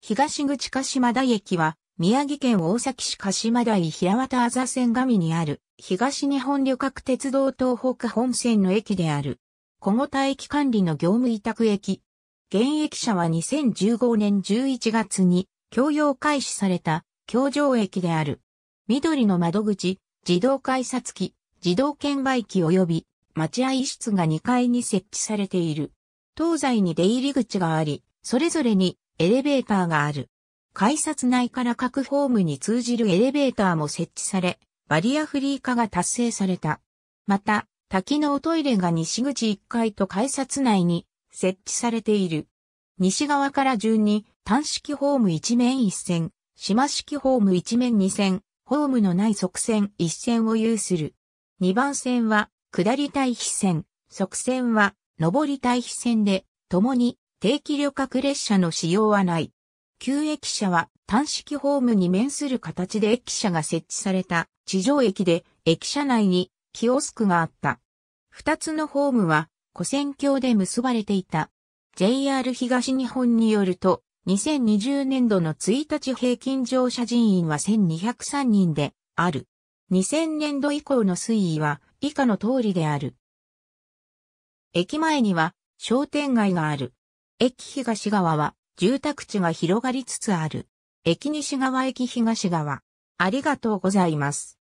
東口鹿島台駅は、宮城県大崎市鹿島台平渡あざ線上にある、東日本旅客鉄道東北本線の駅である。小五田駅管理の業務委託駅。現役者は2015年11月に、共用開始された、京上駅である。緑の窓口、自動改札機、自動券売機及び、待合室が2階に設置されている。東西に出入り口があり、それぞれにエレベーターがある。改札内から各ホームに通じるエレベーターも設置され、バリアフリー化が達成された。また、多機能トイレが西口1階と改札内に設置されている。西側から順に単式ホーム1面1線、島式ホーム1面2線、ホームのない側線1線を有する。2番線は下り対比線、側線は上り対比線で、共に定期旅客列車の使用はない。旧駅舎は単式ホームに面する形で駅舎が設置された地上駅で駅舎内にキオスクがあった。二つのホームは古戦橋で結ばれていた。JR 東日本によると、2020年度の1日平均乗車人員は1203人である。2000年度以降の推移は以下の通りである。駅前には商店街がある。駅東側は住宅地が広がりつつある。駅西側駅東側。ありがとうございます。